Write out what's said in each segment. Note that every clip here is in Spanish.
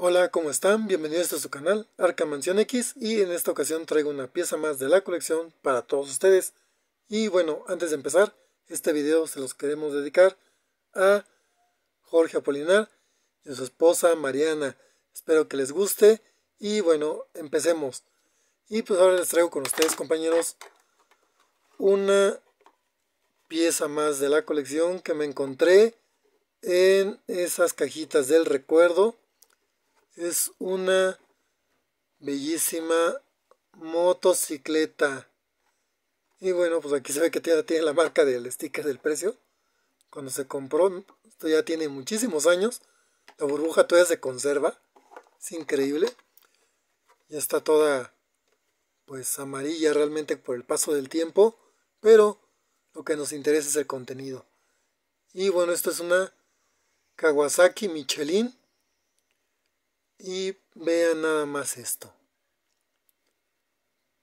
Hola, ¿cómo están? Bienvenidos a su canal Arca Mansión X y en esta ocasión traigo una pieza más de la colección para todos ustedes. Y bueno, antes de empezar, este video se los queremos dedicar a Jorge Apolinar y a su esposa Mariana. Espero que les guste y bueno, empecemos. Y pues ahora les traigo con ustedes compañeros una pieza más de la colección que me encontré en esas cajitas del recuerdo es una bellísima motocicleta. Y bueno, pues aquí se ve que tiene la marca del sticker del precio. Cuando se compró, esto ya tiene muchísimos años. La burbuja todavía se conserva. Es increíble. Ya está toda pues amarilla realmente por el paso del tiempo. Pero lo que nos interesa es el contenido. Y bueno, esto es una Kawasaki Michelin y vean nada más esto.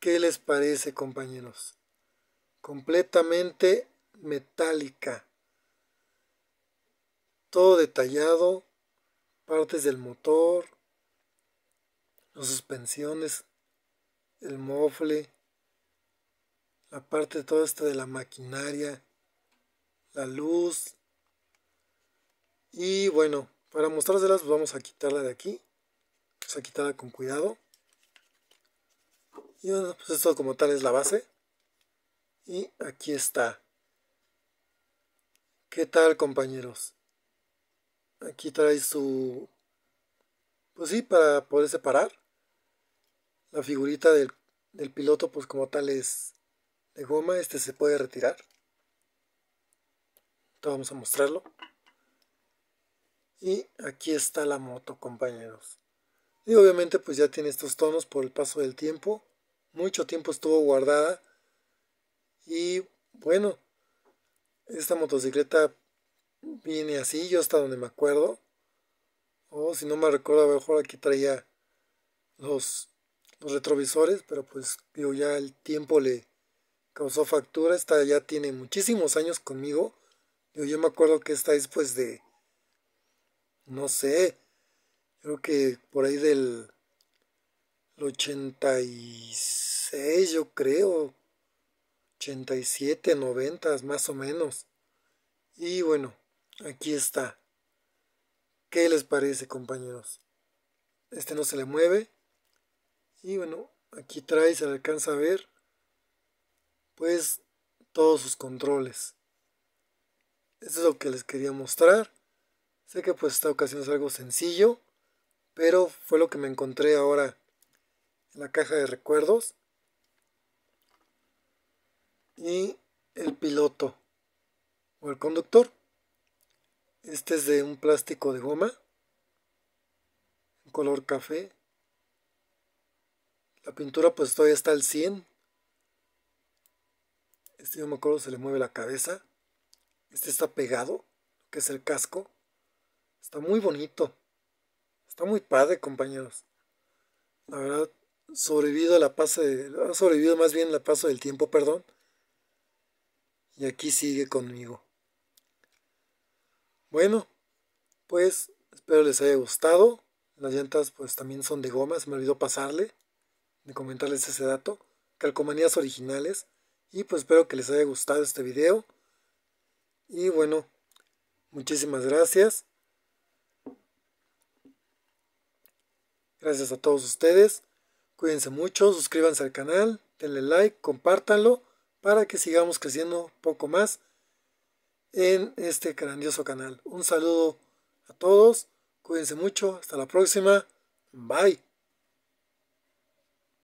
¿Qué les parece, compañeros? Completamente metálica. Todo detallado, partes del motor, las suspensiones, el mofle, la parte de todo esto de la maquinaria, la luz. Y bueno, para mostrárselas vamos a quitarla de aquí. Se pues, con cuidado. Y bueno, pues esto como tal es la base. Y aquí está. ¿Qué tal compañeros? Aquí trae su... Pues sí, para poder separar. La figurita del, del piloto pues como tal es de goma. Este se puede retirar. Entonces vamos a mostrarlo. Y aquí está la moto compañeros. Y obviamente pues ya tiene estos tonos por el paso del tiempo. Mucho tiempo estuvo guardada. Y bueno, esta motocicleta viene así, yo hasta donde me acuerdo. O si no me recuerdo, a lo mejor aquí traía los, retrovisores, pero pues yo ya el tiempo le causó factura. Esta ya tiene muchísimos años conmigo. yo yo me acuerdo que esta es pues de, no sé, creo que por ahí del 86, yo creo, 87, 90 más o menos. Y bueno, aquí está. ¿Qué les parece, compañeros? Este no se le mueve. Y bueno, aquí trae, se le alcanza a ver, pues todos sus controles. Esto es lo que les quería mostrar. Sé que pues esta ocasión es algo sencillo pero fue lo que me encontré ahora en la caja de recuerdos y el piloto o el conductor. Este es de un plástico de goma, color café. La pintura pues todavía está al 100. Este yo me acuerdo se le mueve la cabeza. Este está pegado, que es el casco. Está muy bonito. Está muy padre, compañeros. La verdad, sobrevivido a la pase, ha sobrevivido más bien la paso del tiempo, perdón. Y aquí sigue conmigo. Bueno, pues espero les haya gustado. Las llantas pues también son de gomas. me olvidó pasarle, de comentarles ese dato. Calcomanías originales. Y pues espero que les haya gustado este video. Y bueno, muchísimas gracias. Gracias a todos ustedes. Cuídense mucho, suscríbanse al canal, denle like, compártanlo para que sigamos creciendo poco más en este grandioso canal. Un saludo a todos, cuídense mucho, hasta la próxima. Bye.